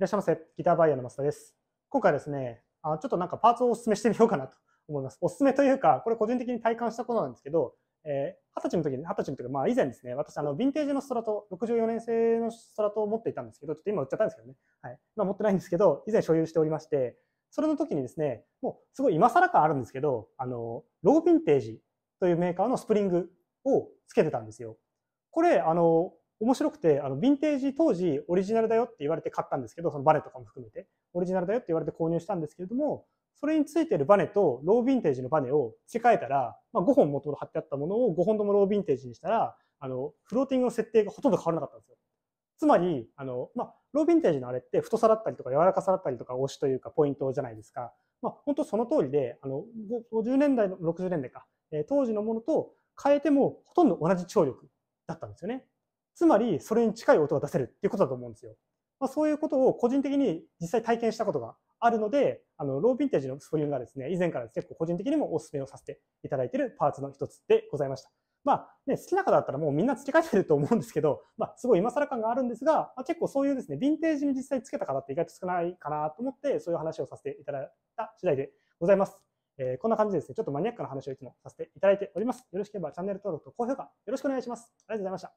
いらっしゃいませ。ギターバイヤーの増田です。今回ですね、あちょっとなんかパーツをお勧めしてみようかなと思います。お勧めというか、これ個人的に体感したことなんですけど、えー、20歳の時に、20歳の時まあ以前ですね、私、あの、ヴィンテージのストラト、64年製のストラトを持っていたんですけど、ちょっと今売っちゃったんですけどね。はい。今持ってないんですけど、以前所有しておりまして、それの時にですね、もうすごい今更感あるんですけど、あの、ローヴィンテージというメーカーのスプリングをつけてたんですよ。これ、あの、面白くて、あの、ヴィンテージ当時オリジナルだよって言われて買ったんですけど、そのバネとかも含めて、オリジナルだよって言われて購入したんですけれども、それについてるバネとローヴィンテージのバネを付け替えたら、まあ、5本もと貼ってあったものを5本ともローヴィンテージにしたら、あの、フローティングの設定がほとんど変わらなかったんですよ。つまり、あの、まあ、ローヴィンテージのあれって太さだったりとか柔らかさだったりとか押しというかポイントじゃないですか。まあ、本当その通りで、あの、50年代の、60年代か、えー、当時のものと変えてもほとんど同じ張力だったんですよね。つまりそれに近い音が出せるっていうことだと思うんですよ。まあ、そういうことを個人的に実際体験したことがあるので、あのローヴィンテージのそリいうがですね、以前から結構個人的にもお勧めをさせていただいているパーツの一つでございました。まあね、好きな方だったらもうみんな付け替えてると思うんですけど、まあ、すごい今更感があるんですが、まあ、結構そういうですね、ヴィンテージに実際つけた方って意外と少ないかなと思って、そういう話をさせていただいた次第でございます。えー、こんな感じでですね、ちょっとマニアックな話をいつもさせていただいております。よろしければチャンネル登録と高評価よろしくお願いします。ありがとうございました。